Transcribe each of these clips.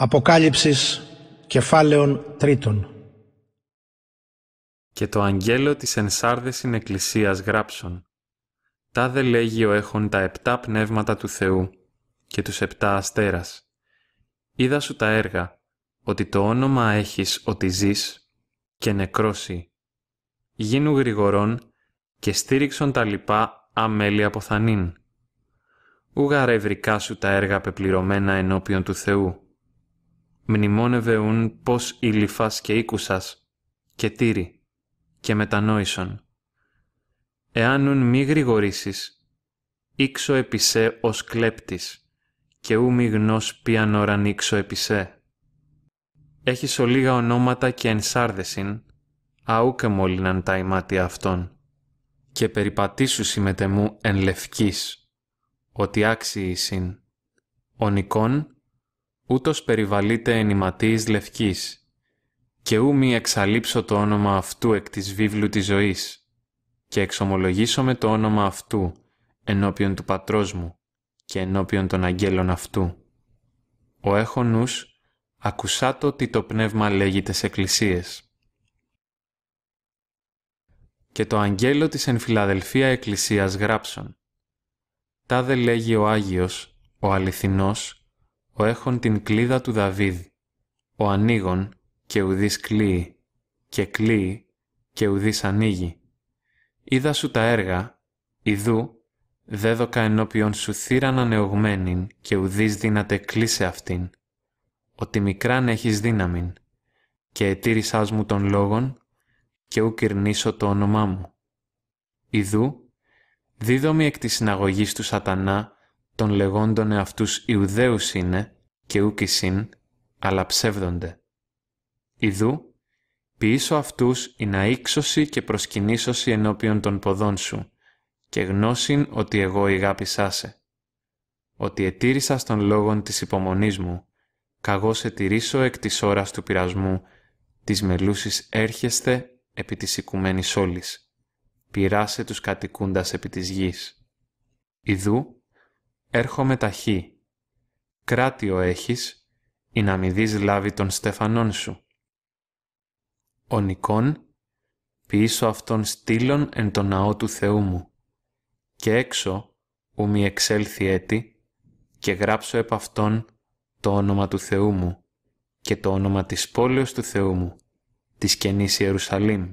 Αποκάλυψης κεφάλαιων τρίτων Και το Αγγέλο της ενσάρδεσιν εκκλησίας γράψων. Τάδε ο έχων τα επτά πνεύματα του Θεού και τους επτά αστέρας. Είδα σου τα έργα, ότι το όνομα έχεις ότι ζεις και νεκρώσει. Γίνου γρηγορών και στήριξον τα λοιπά αμέλη αποθανήν. Ούγαρε ευρικά σου τα έργα πεπληρωμένα ενώπιον του Θεού ούν πώς ηλυφάς και οίκουσας, και τύρι, και μετανόησον. ούν μη γρηγορήσεις, ήξω επισέ ως κλέπτης, και ου μη γνώσ πιαν ώραν ήξω επισέ. Έχεις ολίγα ονόματα και ενσάρδεσιν, και μόλυναν τα ημάτια αυτών. Και περιπατήσου συμμετεμού εν λευκής, ότι άξιοι συν, ονικών ούτως περιβαλείται ενηματίης λευκής, και ου μη εξαλείψω το όνομα αυτού εκ της βίβλου της ζωής, και εξομολογήσω με το όνομα αυτού ενώπιον του πατρός μου και ενώπιον των αγγέλων αυτού. Ο έχω ακούσατο τι το το πνεύμα λέγει τες εκκλησίες. Και το αγγέλο της εν Φιλαδελφία εκκλησίας Τα δε λέγει ο Άγιος, ο αληθινός ο έχων την κλίδα του Δαβίδ, ο ανοίγων και ουδής κλείει, και κλείει και ουδής ανοίγει. Είδα σου τα έργα, ιδού, δέδοκα ενώπιον σου θύραν ανεωγμένην και ουδής δύνατε κλείσε αυτήν, ότι μικράν έχεις δύναμην, και ετήρησάς μου των λόγων, και ου κυρνήσω το όνομά μου. Ιδού, δίδομη εκ της συναγωγής του σατανά, των λεγόντων αυτούς Ιουδαίους είναι και ούκησιν, συν, αλλά ψεύδονται. Ιδού, ποιήσω αυτούς η να και προσκυνήσωση ενώπιον των ποδών σου, και γνώσιν ότι εγώ γάπη σε. Ότι ετήρησα τον λόγον της υπομονής μου, καγώς ετηρήσω εκ της ώρας του πειρασμού, της μελούσης έρχεσθε επί της οικουμένης όλης. Πειράσε τους κατοικούντας επί της γης. Ιδού, Έρχομαι ταχύ. Κράτιο έχεις, η να δεις λάβει των στεφανών σου. Ο Νικόν, ποιήσω αυτών στήλων εν το ναό του Θεού μου. Και έξω, ου μη εξέλθει έτη, και γράψω επ' αυτόν το όνομα του Θεού μου και το όνομα της πόλεως του Θεού μου, της καινής Ιερουσαλήμ.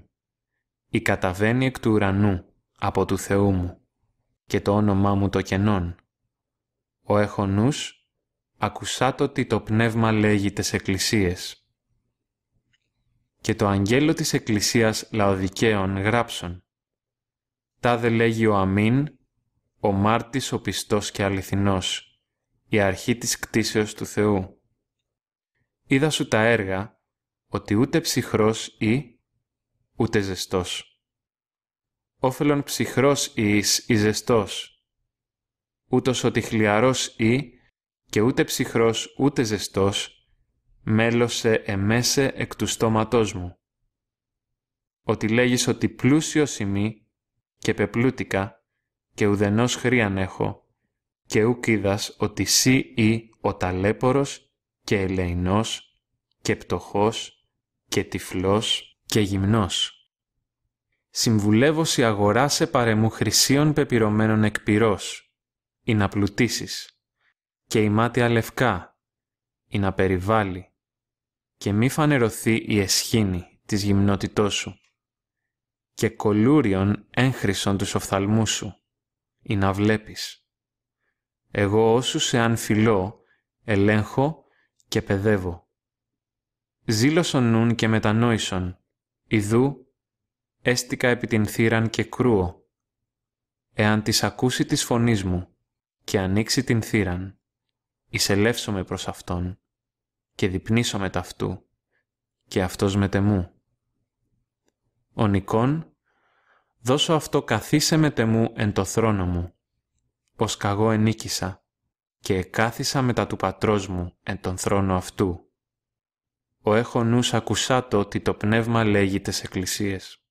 Η καταβαίνει εκ του ουρανού από του Θεού μου και το όνομά μου το κενών ο έχονους, νους, το το πνεύμα λέγει τες εκκλησίες. Και το αγγέλο της εκκλησίας λαοδικαίων γράψον. δε λέγει ο αμήν, ο μάρτης ο πιστός και αληθινός, η αρχή της κτίσεως του Θεού. Είδα σου τα έργα, ότι ούτε ψυχρός ή ούτε ζεστός. Όφελον ψυχρός ή ζεστός ούτως ότι χλιαρός ή και ούτε ψυχρός ούτε ζεστός, μέλωσε εμέσε εκ του στόματός μου. Ότι λέγεις ότι πλούσιος ημί και πεπλούτικα και ουδενός χρίαν έχω και ουκ ότι σύ ή ο ταλέπορος και ελεηνός και πτωχός και τυφλός και γυμνός. αγορα σε παρεμού χρυσίων πεπυρωμένων εκπυρός, ή να πλουτίσεις, και η μάτια λευκά, ή να περιβάλλει, και μη φανερωθεί η εσχήνη της γυμνότητός σου, και κολούριον έγχρισον τους οφθαλμούς σου, ή να βλέπεις. Εγώ όσους σε φιλώ, ελέγχω και παιδεύω. Ζήλωσον νουν και μετανόησον, ιδού έστικα επί την θύραν και κρούω. Εάν τις ακούσει της φωνής μου, και ανοίξει την θύραν. Ισελεύσομαι προς Αυτόν και διπνίσω με ταυτού και Αυτός μετεμού. Ο Νικόν δώσω αυτό καθίσε τεμού εν το θρόνο μου, πως καγώ ενίκησα και εκάθισα μετά του πατρός μου εν τον θρόνο αυτού. Ο έχω νους ακουσάτο ότι το πνεύμα λέγει τες εκκλησίες.